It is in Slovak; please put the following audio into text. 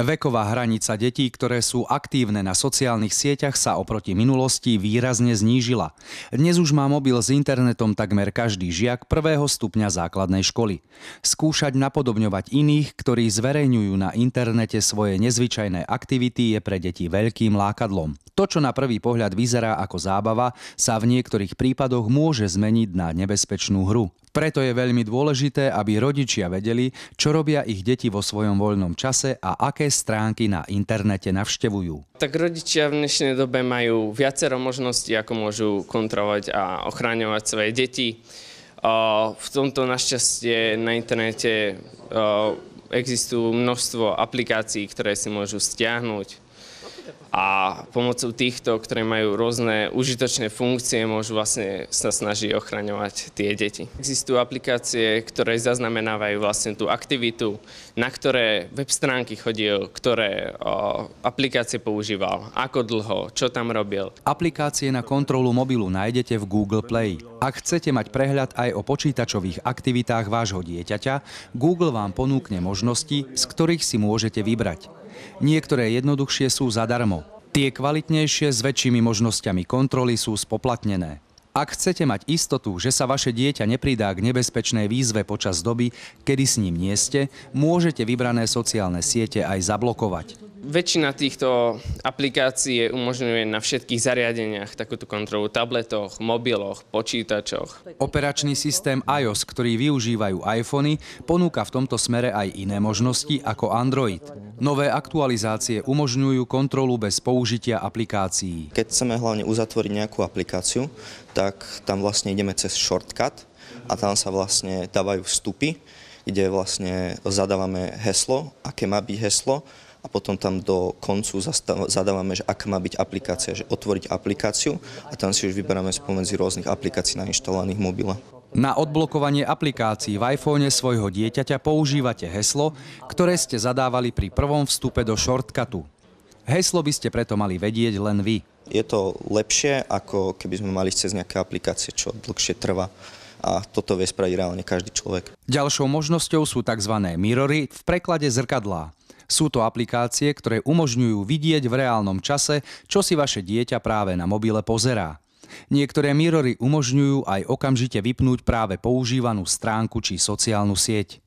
Veková hranica detí, ktoré sú aktívne na sociálnych sieťach, sa oproti minulosti výrazne znížila. Dnes už má mobil s internetom takmer každý žiak prvého stupňa základnej školy. Skúšať napodobňovať iných, ktorí zverejňujú na internete svoje nezvyčajné aktivity, je pre deti veľkým lákadlom. To, čo na prvý pohľad vyzerá ako zábava, sa v niektorých prípadoch môže zmeniť na nebezpečnú hru. Preto je veľmi dôležité, aby rodičia vedeli, čo robia ich deti vo svojom voľnom čase a aké stránky na internete navštevujú. Tak rodičia v dnešnej dobe majú viacero možností, ako môžu kontrolovať a ochráňovať svoje deti. V tomto našťastie na internete existujú množstvo aplikácií, ktoré si môžu stiahnuť a pomocou týchto, ktoré majú rôzne užitočné funkcie, môžu vlastne sa snažiť ochraňovať tie deti. Existujú aplikácie, ktoré zaznamenávajú vlastne tú aktivitu, na ktoré web stránky chodil, ktoré o, aplikácie používal, ako dlho, čo tam robil. Aplikácie na kontrolu mobilu nájdete v Google Play. Ak chcete mať prehľad aj o počítačových aktivitách vášho dieťaťa, Google vám ponúkne možnosti, z ktorých si môžete vybrať. Niektoré jednoduchšie sú zadarmo. Tie kvalitnejšie s väčšími možnosťami kontroly sú spoplatnené. Ak chcete mať istotu, že sa vaše dieťa nepridá k nebezpečnej výzve počas doby, kedy s ním nie ste, môžete vybrané sociálne siete aj zablokovať. Väčšina týchto aplikácií umožňuje na všetkých zariadeniach takúto kontrolu, tabletoch, mobiloch, počítačoch. Operačný systém iOS, ktorý využívajú iPhony, ponúka v tomto smere aj iné možnosti ako Android. Nové aktualizácie umožňujú kontrolu bez použitia aplikácií. Keď chceme hlavne uzatvoriť nejakú aplikáciu, tak tam vlastne ideme cez shortcut a tam sa vlastne dávajú vstupy, kde vlastne zadávame heslo, aké má byť heslo a potom tam do koncu zadávame, že aká má byť aplikácia, že otvoriť aplikáciu a tam si už vyberáme spomedzi rôznych aplikácií nainštalovaných mobile. Na odblokovanie aplikácií v iPhone svojho dieťaťa používate heslo, ktoré ste zadávali pri prvom vstupe do shortcutu. Heslo by ste preto mali vedieť len vy. Je to lepšie, ako keby sme mali cez nejaké aplikácie, čo dlhšie trvá a toto vie spraviť reálne každý človek. Ďalšou možnosťou sú tzv. mirory v preklade zrkadlá. Sú to aplikácie, ktoré umožňujú vidieť v reálnom čase, čo si vaše dieťa práve na mobile pozerá. Niektoré mirory umožňujú aj okamžite vypnúť práve používanú stránku či sociálnu sieť.